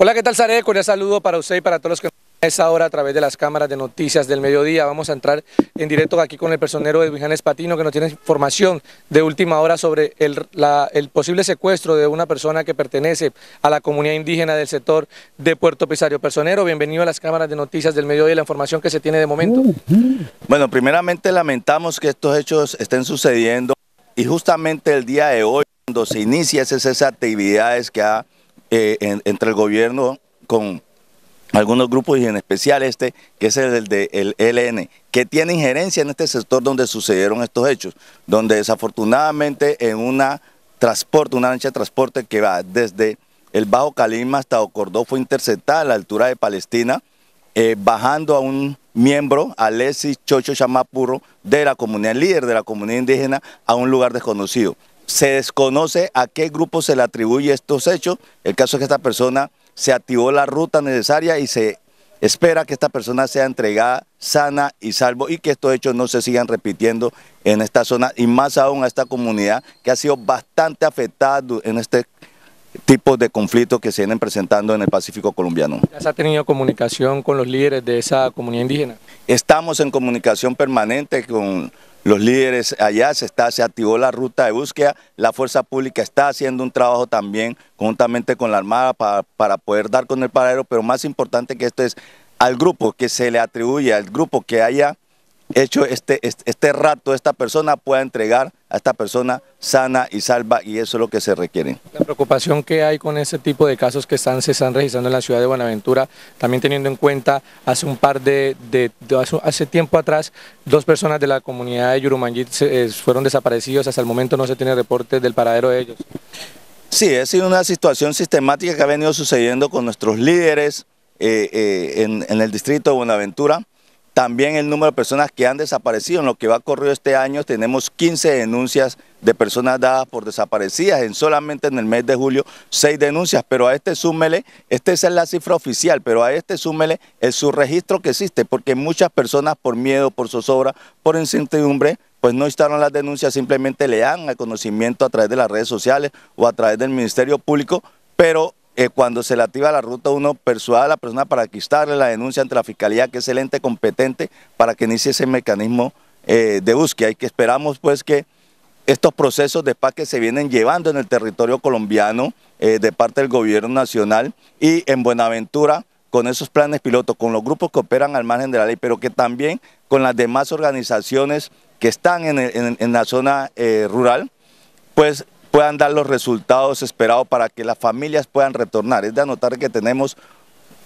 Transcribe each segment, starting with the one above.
Hola, ¿qué tal, Saré? Un saludo para usted y para todos los que a esta hora a través de las cámaras de noticias del mediodía. Vamos a entrar en directo aquí con el personero de Janes Patino que nos tiene información de última hora sobre el, posible secuestro de una persona que pertenece a la comunidad indígena del sector de Puerto Pisario. Personero, bienvenido a las cámaras de noticias del mediodía y la información que se tiene de momento. Bueno, primeramente lamentamos que estos hechos estén sucediendo y justamente el día de hoy cuando se inicia esas actividades que ha eh, entre el gobierno con algunos grupos y en especial este, que es el del LN, e que tiene injerencia en este sector donde sucedieron estos hechos, donde desafortunadamente en una transporte, una ancha de transporte que va desde el Bajo Calima hasta Ocordó fue interceptada a la altura de Palestina, eh, bajando a un miembro, Alexis Chocho Chamapurro, de la comunidad líder de la comunidad indígena, a un lugar desconocido. Se desconoce a qué grupo se le atribuye estos hechos. El caso es que esta persona se activó la ruta necesaria y se espera que esta persona sea entregada sana y salvo y que estos hechos no se sigan repitiendo en esta zona y más aún a esta comunidad que ha sido bastante afectada en este tipo de conflictos que se vienen presentando en el Pacífico colombiano. ¿Ya se ha tenido comunicación con los líderes de esa comunidad indígena? Estamos en comunicación permanente con los líderes allá, se, está, se activó la ruta de búsqueda, la Fuerza Pública está haciendo un trabajo también juntamente con la Armada para, para poder dar con el paradero, pero más importante que esto es al grupo que se le atribuye, al grupo que haya hecho este, este, este rato esta persona pueda entregar a esta persona sana y salva y eso es lo que se requiere. La preocupación que hay con ese tipo de casos que están, se están registrando en la ciudad de Buenaventura, también teniendo en cuenta hace un par de, de, hace, tiempo atrás, dos personas de la comunidad de Yurumanjit eh, fueron desaparecidos, hasta el momento no se tiene reporte del paradero de ellos. Sí, ha sido una situación sistemática que ha venido sucediendo con nuestros líderes eh, eh, en, en el distrito de Buenaventura. También el número de personas que han desaparecido. En lo que va corrido este año tenemos 15 denuncias de personas dadas por desaparecidas. En solamente en el mes de julio, 6 denuncias. Pero a este súmele, esta es la cifra oficial, pero a este súmele el subregistro que existe, porque muchas personas por miedo, por zozobra, por incertidumbre, pues no instaron las denuncias, simplemente le dan el conocimiento a través de las redes sociales o a través del Ministerio Público, pero eh, cuando se le activa la ruta uno persuada a la persona para quitarle la denuncia ante la Fiscalía, que es el ente competente para que inicie ese mecanismo eh, de búsqueda y que esperamos pues que estos procesos de paz que se vienen llevando en el territorio colombiano eh, de parte del gobierno nacional y en Buenaventura con esos planes pilotos, con los grupos que operan al margen de la ley, pero que también con las demás organizaciones que están en, la zona rural, pues puedan dar los resultados esperados para que las familias puedan retornar. Es de anotar que tenemos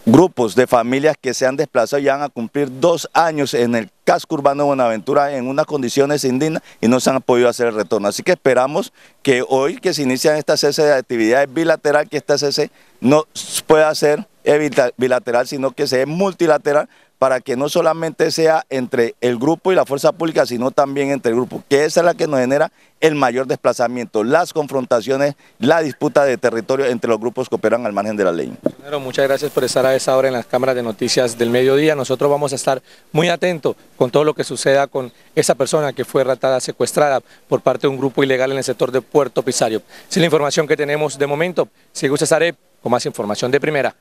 grupos de familias que se han desplazado y van a cumplir dos años en el casco urbano de Buenaventura en unas condiciones indignas y no se han podido hacer el retorno. Así que esperamos que hoy que se inician esta cese de actividades bilateral, que esta cese no pueda ser bilateral, sino que sea multilateral para que no solamente sea entre el grupo y la fuerza pública, sino también entre el grupo, que esa es la que nos genera el mayor desplazamiento, las confrontaciones, la disputa de territorio entre los grupos que operan al margen de la ley. muchas gracias por estar a esa hora en las cámaras de noticias del mediodía. Nosotros vamos a estar muy atentos con todo lo que suceda con esa persona que fue ratada, secuestrada por parte de un grupo ilegal en el sector de Puerto Pisario. Es la información que tenemos de momento. sigue gusta, estaré con más información de primera.